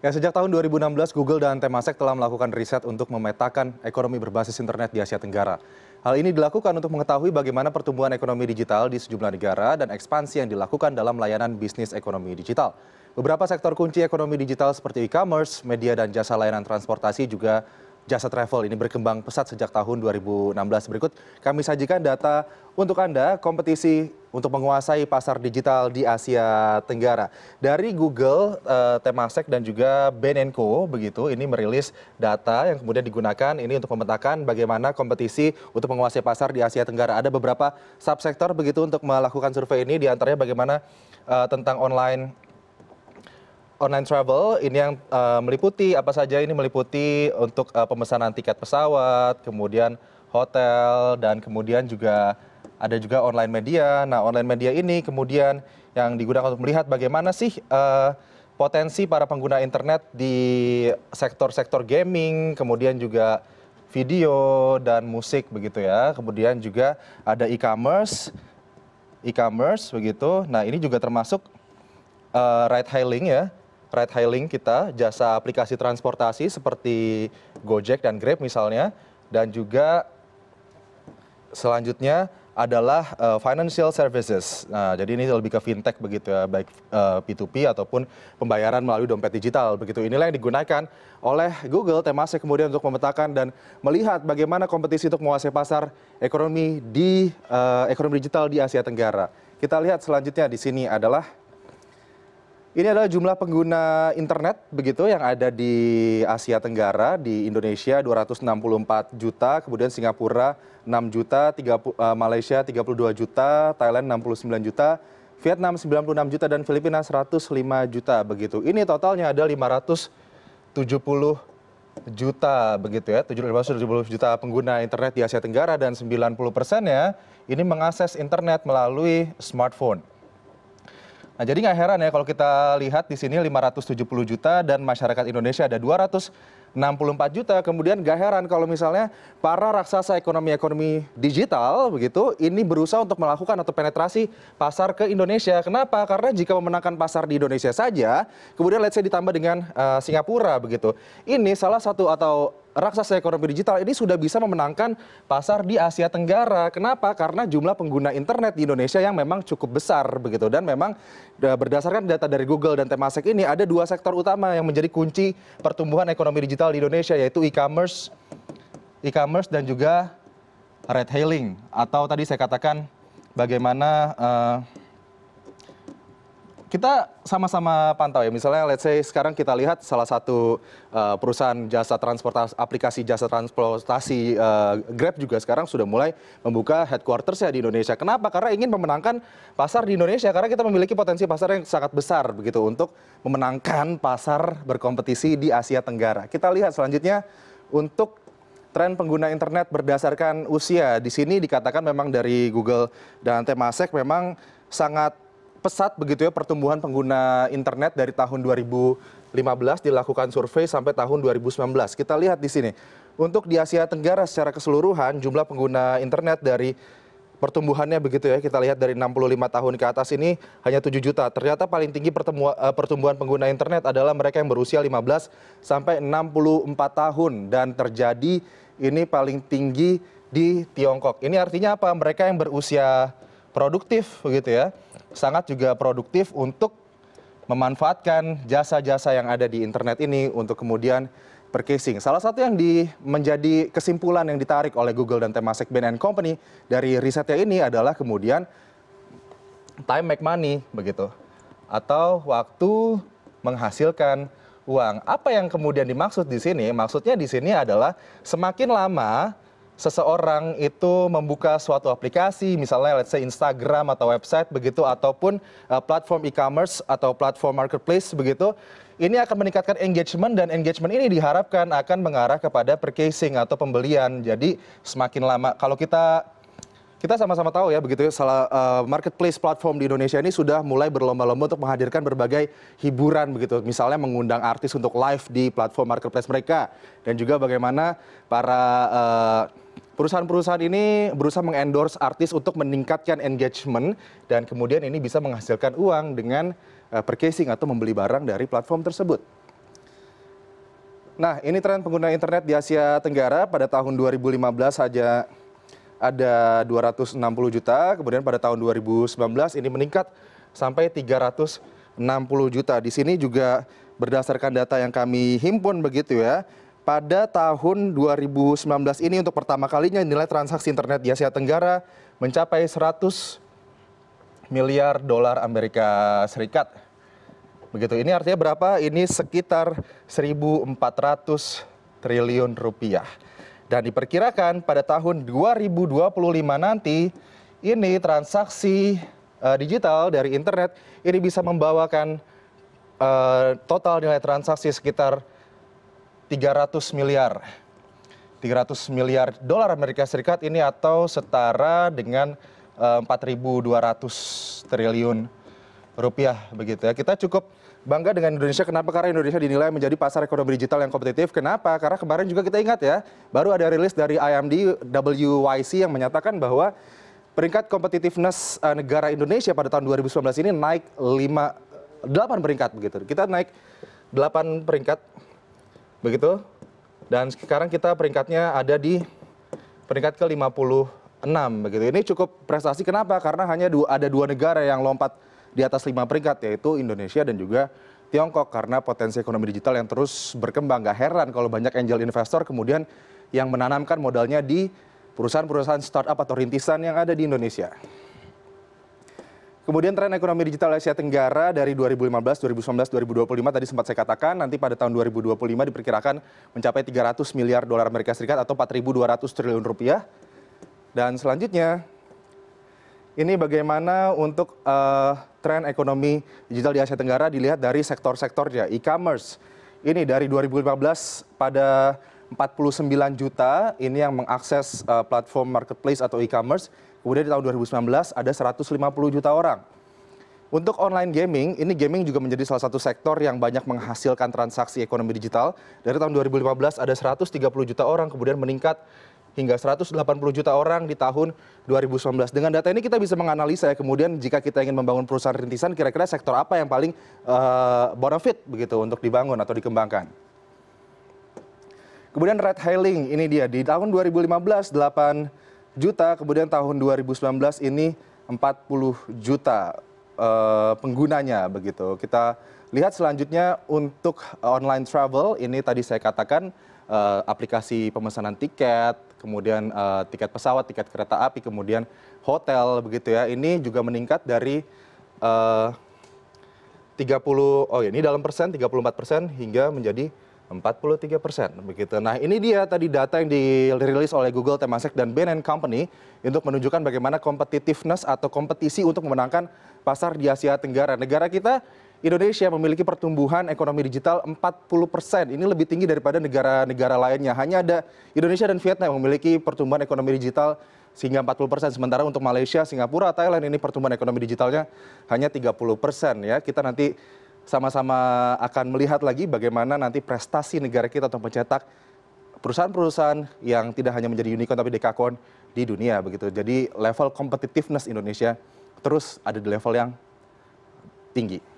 Ya, sejak tahun 2016, Google dan Temasek telah melakukan riset untuk memetakan ekonomi berbasis internet di Asia Tenggara. Hal ini dilakukan untuk mengetahui bagaimana pertumbuhan ekonomi digital di sejumlah negara dan ekspansi yang dilakukan dalam layanan bisnis ekonomi digital. Beberapa sektor kunci ekonomi digital seperti e-commerce, media dan jasa layanan transportasi juga jasa travel ini berkembang pesat sejak tahun 2016. Berikut kami sajikan data untuk Anda kompetisi untuk menguasai pasar digital di Asia Tenggara. Dari Google, eh, Temasek dan juga Ben begitu ini merilis data yang kemudian digunakan ini untuk memetakan bagaimana kompetisi untuk menguasai pasar di Asia Tenggara. Ada beberapa subsektor begitu untuk melakukan survei ini di antaranya bagaimana eh, tentang online online travel ini yang eh, meliputi apa saja ini meliputi untuk eh, pemesanan tiket pesawat, kemudian hotel dan kemudian juga ada juga online media. Nah, online media ini kemudian yang digunakan untuk melihat bagaimana sih uh, potensi para pengguna internet di sektor-sektor gaming, kemudian juga video dan musik begitu ya. Kemudian juga ada e-commerce, e-commerce begitu. Nah, ini juga termasuk uh, ride hailing ya ride hailing kita, jasa aplikasi transportasi seperti Gojek dan Grab misalnya, dan juga selanjutnya adalah uh, financial services. Nah, jadi ini lebih ke fintech begitu ya, baik uh, eh, P2P ataupun pembayaran melalui dompet digital begitu. Inilah yang digunakan oleh Google Temasek kemudian untuk memetakan dan melihat bagaimana kompetisi untuk menguasai pasar ekonomi di uh, ekonomi digital di Asia Tenggara. Kita lihat selanjutnya di sini adalah ini adalah jumlah pengguna internet begitu yang ada di Asia Tenggara, di Indonesia 264 juta, kemudian Singapura 6 juta, 30, uh, eh, Malaysia 32 juta, Thailand 69 juta, Vietnam 96 juta dan Filipina 105 juta begitu. Ini totalnya ada 570 juta begitu ya, 770 juta pengguna internet di Asia Tenggara dan 90 persennya ini mengakses internet melalui smartphone nah jadi nggak heran ya kalau kita lihat di sini 570 juta dan masyarakat indonesia ada dua ratus juta kemudian nggak heran kalau misalnya para raksasa ekonomi ekonomi digital begitu ini berusaha untuk melakukan atau penetrasi pasar ke Indonesia kenapa karena jika memenangkan pasar di Indonesia saja kemudian let's say ditambah dengan uh, Singapura begitu ini salah satu atau raksasa ekonomi digital ini sudah bisa memenangkan pasar di Asia Tenggara. Kenapa? Karena jumlah pengguna internet di Indonesia yang memang cukup besar begitu dan memang e, berdasarkan data dari Google dan Temasek ini ada dua sektor utama yang menjadi kunci pertumbuhan ekonomi digital di Indonesia yaitu e-commerce, e-commerce dan juga red hailing atau tadi saya katakan bagaimana uh, kita sama-sama pantau ya. Misalnya let's say sekarang kita lihat salah satu uh, perusahaan jasa transportasi aplikasi jasa transportasi uh, Grab juga sekarang sudah mulai membuka headquarters ya di Indonesia. Kenapa? Karena ingin memenangkan pasar di Indonesia karena kita memiliki potensi pasar yang sangat besar begitu untuk memenangkan pasar berkompetisi di Asia Tenggara. Kita lihat selanjutnya untuk tren pengguna internet berdasarkan usia. Di sini dikatakan memang dari Google dan Temasek memang sangat pesat begitu ya pertumbuhan pengguna internet dari tahun 2015 dilakukan survei sampai tahun 2019. Kita lihat di sini. Untuk di Asia Tenggara secara keseluruhan jumlah pengguna internet dari pertumbuhannya begitu ya. Kita lihat dari 65 tahun ke atas ini hanya 7 juta. Ternyata paling tinggi eh, pertumbuhan pengguna internet adalah mereka yang berusia 15 sampai 64 tahun dan terjadi ini paling tinggi di Tiongkok. Ini artinya apa? Mereka yang berusia produktif begitu ya sangat juga produktif untuk memanfaatkan jasa-jasa yang ada di internet ini untuk kemudian percasing. Salah satu yang di, menjadi kesimpulan yang ditarik oleh Google dan Temasek Bain Company dari risetnya ini adalah kemudian time make money begitu atau waktu menghasilkan uang. Apa yang kemudian dimaksud di sini? Maksudnya di sini adalah semakin lama seseorang itu membuka suatu aplikasi misalnya let's say Instagram atau website begitu ataupun uh, platform e-commerce atau platform marketplace begitu ini akan meningkatkan engagement dan engagement ini diharapkan akan mengarah kepada purchasing atau pembelian. Jadi semakin lama kalau kita kita sama-sama tahu ya begitu ya, salah uh, marketplace platform di Indonesia ini sudah mulai berlomba-lomba untuk menghadirkan berbagai hiburan begitu. Misalnya mengundang artis untuk live di platform marketplace mereka dan juga bagaimana para eh, perusahaan-perusahaan ini berusaha mengendorse artis untuk meningkatkan engagement dan kemudian ini bisa menghasilkan uang dengan uh, eh, percasing atau membeli barang dari platform tersebut. Nah, ini tren pengguna internet di Asia Tenggara pada tahun 2015 saja ada 260 juta, kemudian pada tahun 2019 ini meningkat sampai 360 juta. Di sini juga berdasarkan data yang kami himpun begitu ya, pada tahun 2019 ini untuk pertama kalinya nilai transaksi internet di Asia Tenggara mencapai 100 miliar dolar Amerika Serikat. Begitu. Ini artinya berapa? Ini sekitar 1.400 triliun rupiah. Dan diperkirakan pada tahun 2025 nanti ini transaksi uh, digital dari internet ini bisa membawakan uh, total nilai transaksi sekitar 300 miliar. 300 miliar dolar Amerika Serikat ini atau setara dengan uh, eh, 4.200 triliun rupiah begitu ya. Kita cukup bangga dengan Indonesia. Kenapa? Karena Indonesia dinilai menjadi pasar ekonomi digital yang kompetitif. Kenapa? Karena kemarin juga kita ingat ya, baru ada rilis dari IMD WYC yang menyatakan bahwa peringkat kompetitiveness eh, negara Indonesia pada tahun 2019 ini naik 5 8 peringkat begitu. Kita naik 8 peringkat begitu. Dan sekarang kita peringkatnya ada di peringkat ke-56 begitu. Ini cukup prestasi kenapa? Karena hanya ada dua negara yang lompat di atas lima peringkat yaitu Indonesia dan juga Tiongkok karena potensi ekonomi digital yang terus berkembang. Gak heran kalau banyak angel investor kemudian yang menanamkan modalnya di perusahaan-perusahaan startup atau rintisan yang ada di Indonesia. Kemudian tren ekonomi digital Asia Tenggara dari 2015, 2019, 2025 tadi sempat saya katakan nanti pada tahun 2025 diperkirakan mencapai 300 miliar dolar Amerika Serikat atau 4.200 triliun rupiah. Dan selanjutnya ini bagaimana untuk eh, tren ekonomi digital di asia tenggara dilihat dari sektor sektornya e commerce ini dari 2015 pada 49 juta ini yang mengakses eh, platform marketplace atau e-commerce. Kemudian di tahun 2019 ada 150 juta orang. Untuk online gaming, ini gaming juga menjadi salah satu sektor yang banyak menghasilkan transaksi ekonomi digital. Dari tahun 2015 ada 130 juta orang, kemudian meningkat hingga 180 juta orang di tahun 2019. dengan data ini kita bisa menganalisa ya kemudian jika kita ingin membangun perusahaan rintisan kira kira sektor apa yang paling eh, benefit begitu untuk dibangun atau dikembangkan Kemudian red hailing ini dia di tahun 2015 8 juta, kemudian tahun 2019 ini 40 juta uh, penggunanya begitu. Kita lihat selanjutnya untuk online travel ini tadi saya katakan uh, aplikasi pemesanan tiket, kemudian eh, tiket pesawat, tiket kereta api, kemudian hotel begitu ya. Ini juga meningkat dari eh, uh, 30 oh ya, ini dalam persen 34 persen hingga menjadi 43 persen begitu. Nah ini dia tadi data yang dirilis oleh Google Temasek dan BNN Company untuk menunjukkan bagaimana competitiveness atau kompetisi untuk memenangkan pasar di Asia Tenggara. Negara kita Indonesia memiliki pertumbuhan ekonomi digital 40 persen. Ini lebih tinggi daripada negara-negara lainnya. Hanya ada Indonesia dan Vietnam yang memiliki pertumbuhan ekonomi digital sehingga 40 persen. Sementara untuk Malaysia, Singapura, Thailand ini pertumbuhan ekonomi digitalnya hanya 30 persen. Ya, kita nanti sama-sama akan melihat lagi bagaimana nanti prestasi negara kita untuk mencetak perusahaan-perusahaan yang tidak hanya menjadi unicorn tapi dekakon di dunia begitu. Jadi level competitiveness Indonesia terus ada di level yang tinggi.